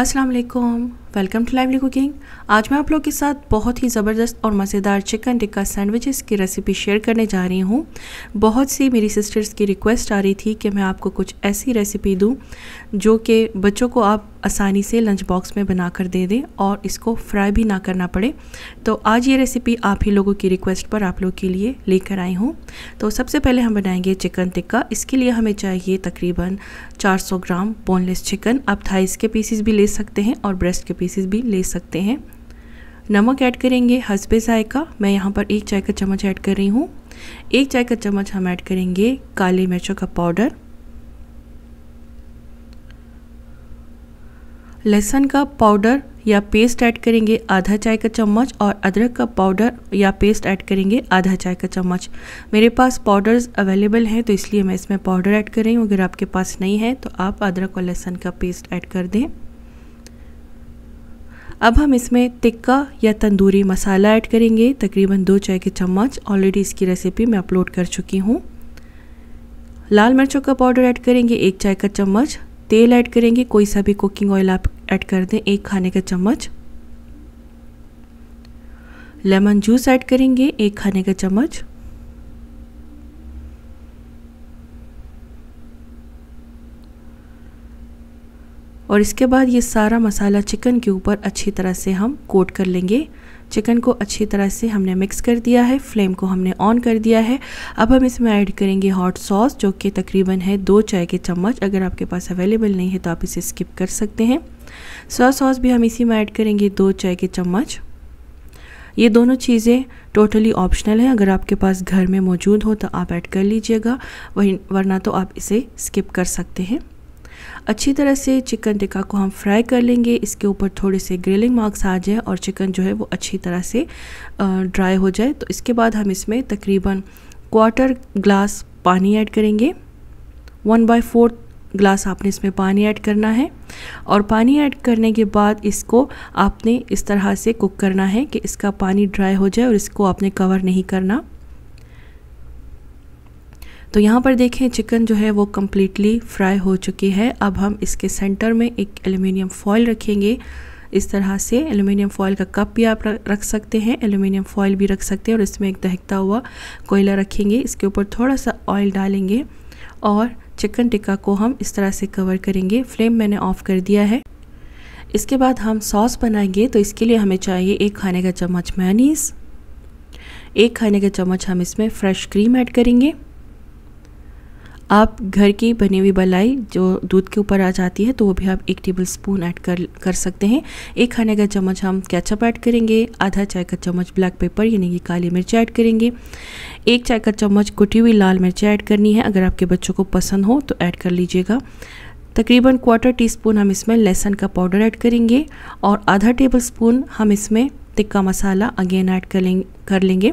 अस्सलाम वालेकुम welcome to lively cooking आज मैं आप लोग के साथ बहुत ही ज़बरदस्त और मज़ेदार चिकन टिक्का सैंडविचेस की रेसिपी शेयर करने जा रही हूँ बहुत सी मेरी सिस्टर्स की रिक्वेस्ट आ रही थी कि मैं आपको कुछ ऐसी रेसिपी दूँ जो कि बच्चों को आप आसानी से लंच बॉक्स में बना कर दे दें और इसको फ्राई भी ना करना पड़े तो आज ये रेसिपी आप ही लोगों की रिक्वेस्ट पर आप लोग के लिए लेकर आई हूँ तो सबसे पहले हम बनाएंगे चिकन टिक्का इसके लिए हमें चाहिए तकरीबन 400 ग्राम बोनलेस चिकन आप थाइस के पीसेस भी ले सकते हैं और ब्रेस्ट के पीसेस भी ले सकते हैं नमक ऐड करेंगे हसबे ज़ायका मैं यहाँ पर एक चाय का चम्मच ऐड कर रही हूँ एक चाय का चम्मच हम ऐड करेंगे काली मिर्चों का पाउडर लहसुन का पाउडर या पेस्ट ऐड करेंगे आधा चाय का चम्मच और अदरक का पाउडर या पेस्ट ऐड करेंगे आधा चाय का चम्मच मेरे पास पाउडर्स अवेलेबल हैं तो इसलिए मैं इसमें पाउडर ऐड कर रही हूँ अगर आपके पास नहीं है तो आप अदरक और लहसुन का पेस्ट ऐड कर दें अब हम इसमें टिक्का या तंदूरी मसाला ऐड करेंगे तकरीबन दो चाय के चम्मच ऑलरेडी इसकी रेसिपी मैं अपलोड कर चुकी हूँ लाल मिर्चों का पाउडर ऐड करेंगे एक चाय का चम्मच तेल ऐड करेंगे कोई सा भी कुकिंग ऑयल आप ऐड कर दें एक खाने का चम्मच लेमन जूस ऐड करेंगे एक खाने का चम्मच और इसके बाद ये सारा मसाला चिकन के ऊपर अच्छी तरह से हम कोट कर लेंगे चिकन को अच्छी तरह से हमने मिक्स कर दिया है फ्लेम को हमने ऑन कर दिया है अब हम इसमें ऐड करेंगे हॉट सॉस जो कि तकरीबन है दो चाय के चम्मच अगर आपके पास अवेलेबल नहीं है तो आप इसे स्किप कर सकते हैं सोया सॉस भी हम इसी में ऐड करेंगे दो चाय के चम्मच ये दोनों चीज़ें टोटली ऑप्शनल हैं अगर आपके पास घर में मौजूद हो तो आप ऐड कर लीजिएगा वहीं वरना तो आप इसे स्किप कर सकते हैं अच्छी तरह से चिकन टिक्का को हम फ्राई कर लेंगे इसके ऊपर थोड़े से ग्रिलिंग मार्क्स आ जाए और चिकन जो है वो अच्छी तरह से ड्राई हो जाए तो इसके बाद हम इसमें तकरीबन क्वार्टर ग्लास पानी ऐड करेंगे वन बाई फोर्थ ग्लास आपने इसमें पानी ऐड करना है और पानी ऐड करने के बाद इसको आपने इस तरह से कुक करना है कि इसका पानी ड्राई हो जाए और इसको आपने कवर नहीं करना तो यहाँ पर देखें चिकन जो है वो कम्प्लीटली फ्राई हो चुकी है अब हम इसके सेंटर में एक एल्युमिनियम फॉयल रखेंगे इस तरह से एल्युमिनियम फॉयल का कप भी आप रख सकते हैं एल्युमिनियम फॉयल भी रख सकते हैं और इसमें एक दहकता हुआ कोयला रखेंगे इसके ऊपर थोड़ा सा ऑयल डालेंगे और चिकन टिक्का को हम इस तरह से कवर करेंगे फ्लेम मैंने ऑफ़ कर दिया है इसके बाद हम सॉस बनाएंगे तो इसके लिए हमें चाहिए एक खाने का चम्मच मैनीस एक खाने का चम्मच हम इसमें फ्रेश क्रीम ऐड करेंगे आप घर की बनी हुई बलाई जो दूध के ऊपर आ जाती है तो वो भी आप एक टेबल स्पून ऐड कर कर सकते हैं एक खाने का चम्मच हम कैचअप ऐड करेंगे आधा चाय का चम्मच ब्लैक पेपर यानी कि काली मिर्च ऐड करेंगे एक चाय का चम्मच कुटी हुई लाल मिर्च ऐड करनी है अगर आपके बच्चों को पसंद हो तो ऐड कर लीजिएगा तकरीबन क्वार्टर टी स्पून हम इसमें लहसुन का पाउडर ऐड करेंगे और आधा टेबल स्पून हम इसमें टिक्का मसाला अगेन ऐड कर लेंगे कर लेंगे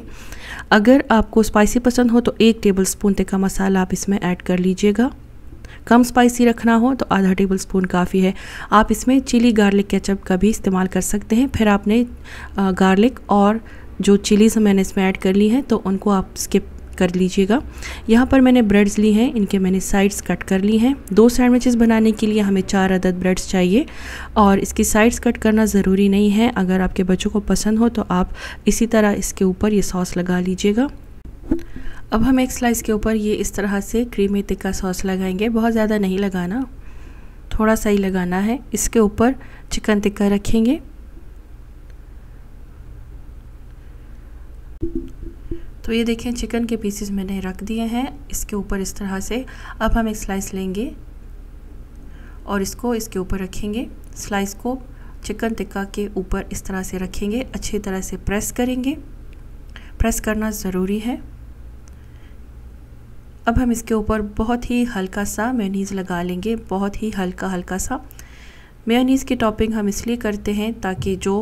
अगर आपको स्पाइसी पसंद हो तो एक टेबल स्पून टिक्का मसाला आप इसमें ऐड कर लीजिएगा कम स्पाइसी रखना हो तो आधा टेबल स्पून काफ़ी है आप इसमें चिली गार्लिक केचप का भी इस्तेमाल कर सकते हैं फिर आपने गार्लिक और जो चिलीज़ मैंने इसमें ऐड कर ली हैं तो उनको आप स्किप कर लीजिएगा यहाँ पर मैंने ब्रेड्स ली हैं इनके मैंने साइड्स कट कर ली हैं दो सैंडविचेस बनाने के लिए हमें चार अदद ब्रेड्स चाहिए और इसकी साइड्स कट करना ज़रूरी नहीं है अगर आपके बच्चों को पसंद हो तो आप इसी तरह इसके ऊपर ये सॉस लगा लीजिएगा अब हम एक स्लाइस के ऊपर ये इस तरह से क्रीमी तिक्का सॉस लगाएंगे बहुत ज़्यादा नहीं लगाना थोड़ा सा ही लगाना है इसके ऊपर चिकन टिक्का रखेंगे तो ये देखें चिकन के पीसेस मैंने रख दिए हैं इसके ऊपर इस तरह से अब हम एक स्लाइस लेंगे और इसको इसके ऊपर रखेंगे स्लाइस को चिकन टिक्का के ऊपर इस तरह से रखेंगे अच्छी तरह से प्रेस करेंगे प्रेस करना ज़रूरी है अब हम इसके ऊपर बहुत ही हल्का सा मेनीज लगा लेंगे बहुत ही हल्का हल्का सा मेयोनीज़ की टॉपिंग हम इसलिए करते हैं ताकि जो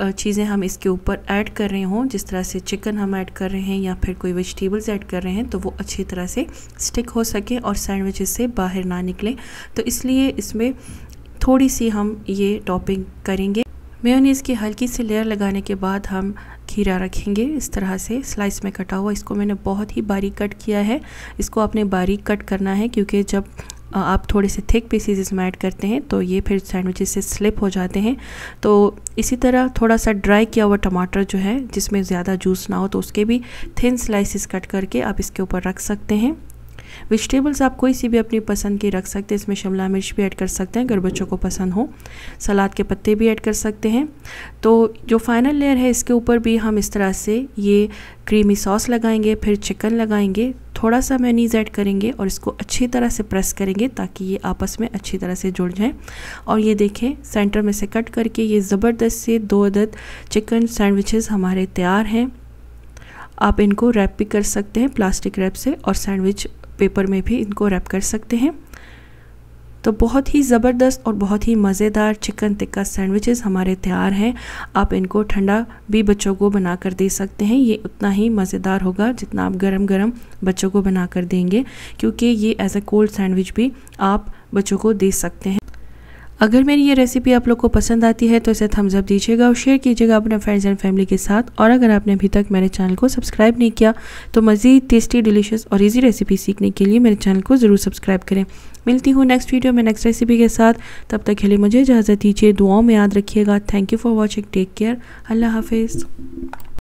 चीज़ें हम इसके ऊपर ऐड कर रहे हों जिस तरह से चिकन हम ऐड कर रहे हैं या फिर कोई वेजिटेबल्स ऐड कर रहे हैं तो वो अच्छी तरह से स्टिक हो सके और सैंडविचेस से बाहर ना निकले तो इसलिए इसमें थोड़ी सी हम ये टॉपिंग करेंगे मेयोनीज़ की हल्की सी लेयर लगाने के बाद हम खीरा रखेंगे इस तरह से स्लाइस में कटा हुआ इसको मैंने बहुत ही बारीक कट किया है इसको आपने बारीक कट करना है क्योंकि जब आप थोड़े से थिक पीसीज इसमें ऐड करते हैं तो ये फिर सैंडविचेस से स्लिप हो जाते हैं तो इसी तरह थोड़ा सा ड्राई किया हुआ टमाटर जो है जिसमें ज़्यादा जूस ना हो तो उसके भी थिन स्लाइसिस कट करके आप इसके ऊपर रख सकते हैं वेजिटेबल्स आप कोई सी भी अपनी पसंद की रख सकते हैं इसमें शिमला मिर्च भी ऐड कर सकते हैं अगर बच्चों को पसंद हो सलाद के पत्ते भी ऐड कर सकते हैं तो जो फाइनल लेयर है इसके ऊपर भी हम इस तरह से ये क्रीमी सॉस लगाएंगे फिर चिकन लगाएंगे थोड़ा सा मैनीज़ ऐड करेंगे और इसको अच्छी तरह से प्रेस करेंगे ताकि ये आपस में अच्छी तरह से जुड़ जाएँ और ये देखें सेंटर में से कट करके ये ज़बरदस्त से दो अदद चिकन सैंडविचेस हमारे तैयार हैं आप इनको रैप भी कर सकते हैं प्लास्टिक रैप से और सैंडविच पेपर में भी इनको रैप कर सकते हैं तो बहुत ही ज़बरदस्त और बहुत ही मज़ेदार चिकन टिक्का सैंडविचेस हमारे तैयार हैं आप इनको ठंडा भी बच्चों को बना कर दे सकते हैं ये उतना ही मज़ेदार होगा जितना आप गरम गरम बच्चों को बना कर देंगे क्योंकि ये एज ए कोल्ड सैंडविच भी आप बच्चों को दे सकते हैं अगर मेरी ये रेसिपी आप लोग को पसंद आती है तो इसे थम्स अप दीजिएगा और शेयर कीजिएगा अपने फ्रेंड्स एंड फैमिली के साथ और अगर आपने अभी तक मेरे चैनल को सब्सक्राइब नहीं किया तो मज़ीद टेस्टी डिलीशियस और ईजी रेसिपी सीखने के लिए मेरे चैनल को ज़रूर सब्सक्राइब करें मिलती हूँ नेक्स्ट वीडियो में नेक्स्ट रेसिपी के साथ तब तक के लिए मुझे इजाज़त दीजिए दुआओं में याद रखिएगा thank you for watching take care अल्लाह हाफिज़